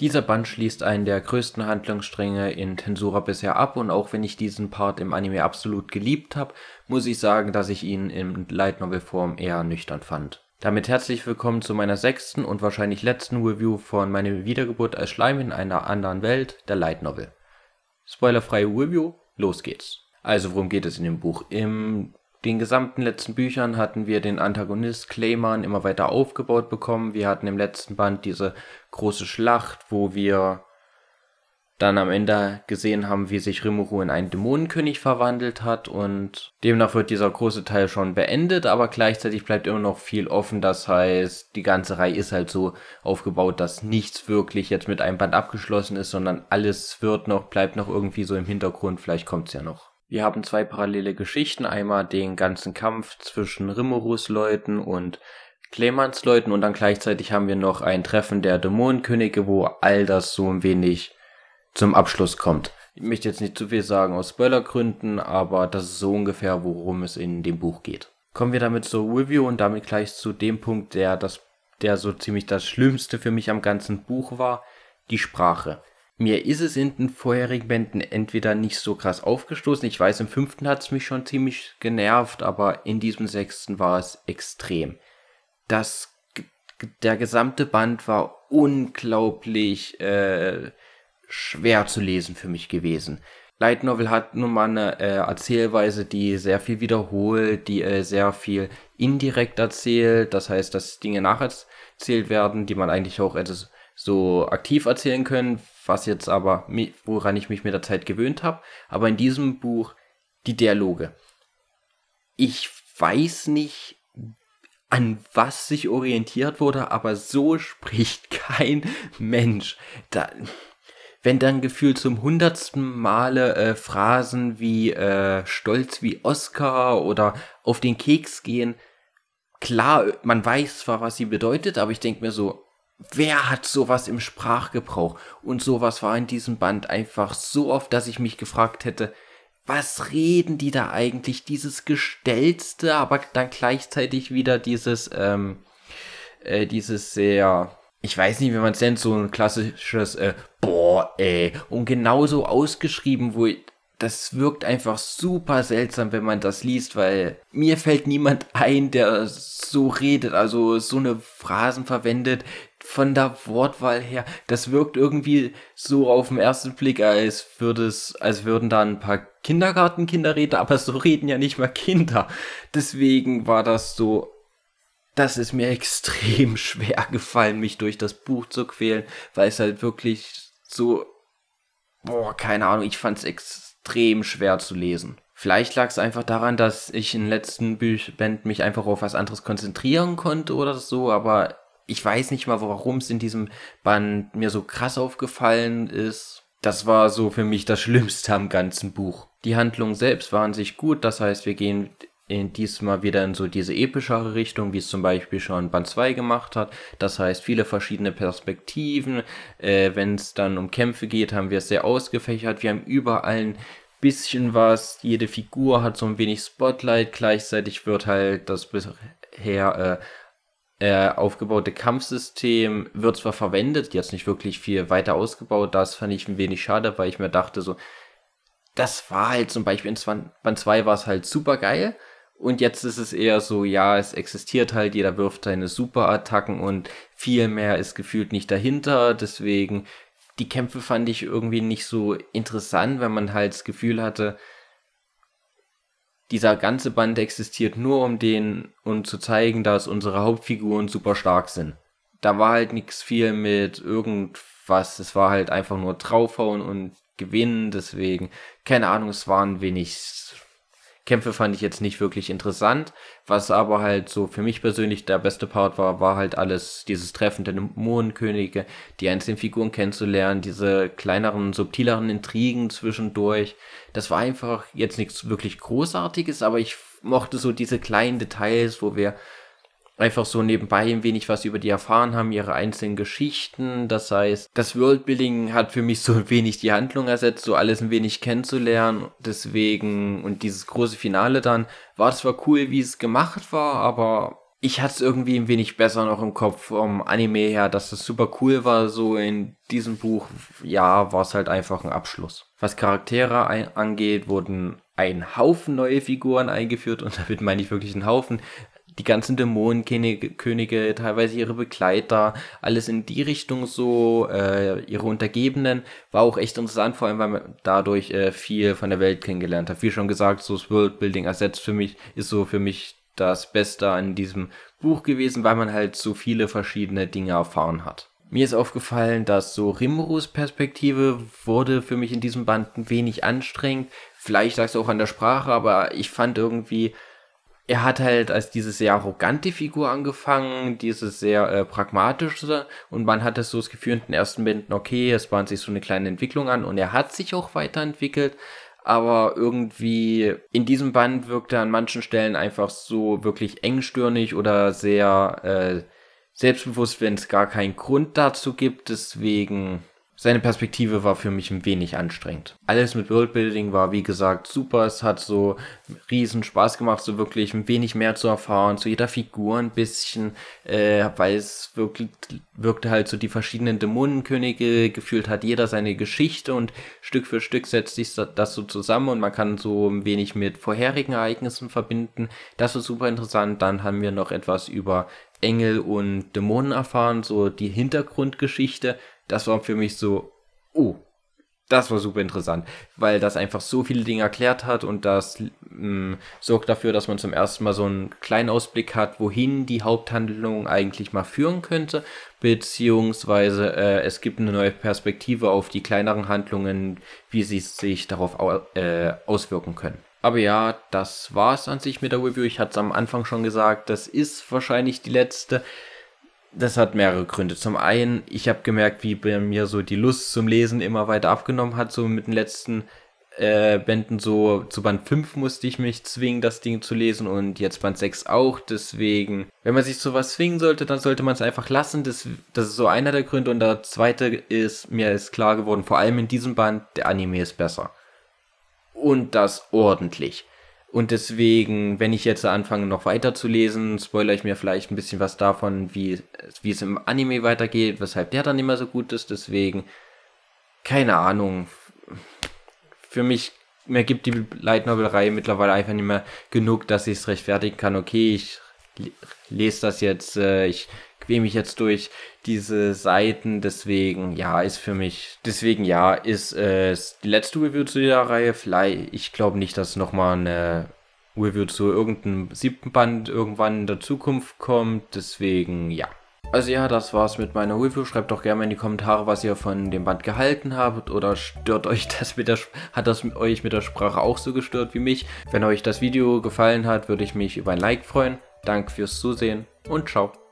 Dieser Band schließt einen der größten Handlungsstränge in Tensura bisher ab und auch wenn ich diesen Part im Anime absolut geliebt habe, muss ich sagen, dass ich ihn in Light Novel Form eher nüchtern fand. Damit herzlich willkommen zu meiner sechsten und wahrscheinlich letzten Review von Meine Wiedergeburt als Schleim in einer anderen Welt, der Light Novel. Spoilerfreie Review, los geht's. Also worum geht es in dem Buch? Im den gesamten letzten Büchern hatten wir den Antagonist Clayman immer weiter aufgebaut bekommen. Wir hatten im letzten Band diese große Schlacht, wo wir dann am Ende gesehen haben, wie sich Rimuru in einen Dämonenkönig verwandelt hat und demnach wird dieser große Teil schon beendet, aber gleichzeitig bleibt immer noch viel offen. Das heißt, die ganze Reihe ist halt so aufgebaut, dass nichts wirklich jetzt mit einem Band abgeschlossen ist, sondern alles wird noch, bleibt noch irgendwie so im Hintergrund. Vielleicht kommt's ja noch. Wir haben zwei parallele Geschichten, einmal den ganzen Kampf zwischen Rimmerus Leuten und Clemans Leuten und dann gleichzeitig haben wir noch ein Treffen der Dämonenkönige, wo all das so ein wenig zum Abschluss kommt. Ich möchte jetzt nicht zu viel sagen aus Spoilergründen, aber das ist so ungefähr, worum es in dem Buch geht. Kommen wir damit zur Review und damit gleich zu dem Punkt, der das der so ziemlich das Schlimmste für mich am ganzen Buch war, die Sprache. Mir ist es in den vorherigen Bänden entweder nicht so krass aufgestoßen. Ich weiß, im fünften hat es mich schon ziemlich genervt, aber in diesem sechsten war es extrem. Das, der gesamte Band war unglaublich äh, schwer zu lesen für mich gewesen. Light Novel hat nun mal eine äh, Erzählweise, die sehr viel wiederholt, die äh, sehr viel indirekt erzählt. Das heißt, dass Dinge nacherzählt werden, die man eigentlich auch etwas so aktiv erzählen können, was jetzt aber, woran ich mich mit der Zeit gewöhnt habe. Aber in diesem Buch die Dialoge. Ich weiß nicht, an was sich orientiert wurde, aber so spricht kein Mensch. Da, wenn dann gefühlt zum hundertsten Male äh, Phrasen wie äh, stolz wie Oscar oder auf den Keks gehen, klar, man weiß zwar, was sie bedeutet, aber ich denke mir so, Wer hat sowas im Sprachgebrauch? Und sowas war in diesem Band einfach so oft, dass ich mich gefragt hätte, was reden die da eigentlich? Dieses Gestellte, aber dann gleichzeitig wieder dieses, ähm, äh, dieses sehr, ich weiß nicht, wie man es nennt, so ein klassisches, äh, boah, ey, und genauso ausgeschrieben, wo ich, das wirkt einfach super seltsam, wenn man das liest, weil mir fällt niemand ein, der so redet, also so eine Phrasen verwendet, von der Wortwahl her, das wirkt irgendwie so auf den ersten Blick, als würde als würden da ein paar Kindergartenkinder reden, aber so reden ja nicht mal Kinder. Deswegen war das so, das ist mir extrem schwer gefallen, mich durch das Buch zu quälen, weil es halt wirklich so, boah, keine Ahnung, ich fand es extrem schwer zu lesen. Vielleicht lag es einfach daran, dass ich in den letzten Büchbänden mich einfach auf was anderes konzentrieren konnte oder so, aber ich weiß nicht mal, warum es in diesem Band mir so krass aufgefallen ist. Das war so für mich das Schlimmste am ganzen Buch. Die Handlungen selbst waren sich gut, das heißt, wir gehen in diesmal wieder in so diese epischere Richtung, wie es zum Beispiel schon Band 2 gemacht hat. Das heißt, viele verschiedene Perspektiven. Äh, Wenn es dann um Kämpfe geht, haben wir es sehr ausgefächert. Wir haben überall ein bisschen was. Jede Figur hat so ein wenig Spotlight. Gleichzeitig wird halt das bisher äh, äh, aufgebaute Kampfsystem wird zwar verwendet, jetzt nicht wirklich viel weiter ausgebaut. Das fand ich ein wenig schade, weil ich mir dachte, so, das war halt zum Beispiel in Band 2 war es halt super geil. Und jetzt ist es eher so, ja, es existiert halt, jeder wirft seine Superattacken und viel mehr ist gefühlt nicht dahinter. Deswegen, die Kämpfe fand ich irgendwie nicht so interessant, wenn man halt das Gefühl hatte, dieser ganze Band existiert nur um den, um zu zeigen, dass unsere Hauptfiguren super stark sind. Da war halt nichts viel mit irgendwas, es war halt einfach nur draufhauen und gewinnen, deswegen, keine Ahnung, es waren wenig Kämpfe fand ich jetzt nicht wirklich interessant. Was aber halt so für mich persönlich der beste Part war, war halt alles dieses Treffen der Mohrenkönige, die einzelnen Figuren kennenzulernen, diese kleineren, subtileren Intrigen zwischendurch. Das war einfach jetzt nichts wirklich Großartiges, aber ich mochte so diese kleinen Details, wo wir einfach so nebenbei ein wenig was über die erfahren haben, ihre einzelnen Geschichten. Das heißt, das Worldbuilding hat für mich so ein wenig die Handlung ersetzt, so alles ein wenig kennenzulernen. Deswegen, und dieses große Finale dann, war zwar cool, wie es gemacht war, aber ich hatte es irgendwie ein wenig besser noch im Kopf vom Anime her, dass es super cool war. So in diesem Buch, ja, war es halt einfach ein Abschluss. Was Charaktere angeht, wurden ein Haufen neue Figuren eingeführt und damit meine ich wirklich einen Haufen die ganzen Dämonenkönige, Könige, teilweise ihre Begleiter, alles in die Richtung so, äh, ihre Untergebenen, war auch echt interessant, vor allem weil man dadurch äh, viel von der Welt kennengelernt hat. Wie schon gesagt, so das Worldbuilding ersetzt für mich, ist so für mich das Beste an diesem Buch gewesen, weil man halt so viele verschiedene Dinge erfahren hat. Mir ist aufgefallen, dass so Rimurus Perspektive wurde für mich in diesem Band ein wenig anstrengend. Vielleicht sagst du auch an der Sprache, aber ich fand irgendwie, er hat halt als diese sehr arrogante Figur angefangen, diese sehr äh, pragmatische und man hat das so das Gefühl in den ersten Bänden, okay, es bahnt sich so eine kleine Entwicklung an und er hat sich auch weiterentwickelt, aber irgendwie in diesem Band wirkt er an manchen Stellen einfach so wirklich engstirnig oder sehr äh, selbstbewusst, wenn es gar keinen Grund dazu gibt, deswegen seine Perspektive war für mich ein wenig anstrengend. Alles mit Worldbuilding war, wie gesagt, super. Es hat so riesen Spaß gemacht, so wirklich ein wenig mehr zu erfahren, zu jeder Figur ein bisschen, äh, weil es wirklich, wirkte halt so die verschiedenen Dämonenkönige, gefühlt hat jeder seine Geschichte und Stück für Stück setzt sich das so zusammen und man kann so ein wenig mit vorherigen Ereignissen verbinden. Das ist super interessant. Dann haben wir noch etwas über Engel und Dämonen erfahren, so die Hintergrundgeschichte, das war für mich so, oh, das war super interessant, weil das einfach so viele Dinge erklärt hat und das mh, mm, sorgt dafür, dass man zum ersten Mal so einen kleinen Ausblick hat, wohin die Haupthandlung eigentlich mal führen könnte, beziehungsweise äh, es gibt eine neue Perspektive auf die kleineren Handlungen, wie sie sich darauf au äh, auswirken können. Aber ja, das war es an sich mit der Review. Ich hatte es am Anfang schon gesagt, das ist wahrscheinlich die letzte. Das hat mehrere Gründe. Zum einen, ich habe gemerkt, wie bei mir so die Lust zum Lesen immer weiter abgenommen hat, so mit den letzten äh, Bänden so zu Band 5 musste ich mich zwingen, das Ding zu lesen und jetzt Band 6 auch. Deswegen, wenn man sich sowas zwingen sollte, dann sollte man es einfach lassen. Das, das ist so einer der Gründe. Und der zweite ist, mir ist klar geworden, vor allem in diesem Band, der Anime ist besser. Und das ordentlich. Und deswegen, wenn ich jetzt anfange, noch weiter zu lesen, spoilere ich mir vielleicht ein bisschen was davon, wie, wie es im Anime weitergeht, weshalb der dann immer so gut ist. Deswegen, keine Ahnung. Für mich, mir gibt die Light Novel Reihe mittlerweile einfach nicht mehr genug, dass ich es rechtfertigen kann. Okay, ich lese das jetzt, äh, ich quäme ich jetzt durch diese Seiten. Deswegen, ja, ist für mich, deswegen, ja, ist äh, die letzte Review zu dieser Reihe. Vielleicht, ich glaube nicht, dass nochmal eine Review zu irgendeinem siebten Band irgendwann in der Zukunft kommt. Deswegen, ja. Also ja, das war's mit meiner Review. Schreibt doch gerne mal in die Kommentare, was ihr von dem Band gehalten habt oder stört euch das mit der hat das euch mit der Sprache auch so gestört wie mich? Wenn euch das Video gefallen hat, würde ich mich über ein Like freuen. Danke fürs Zusehen und ciao.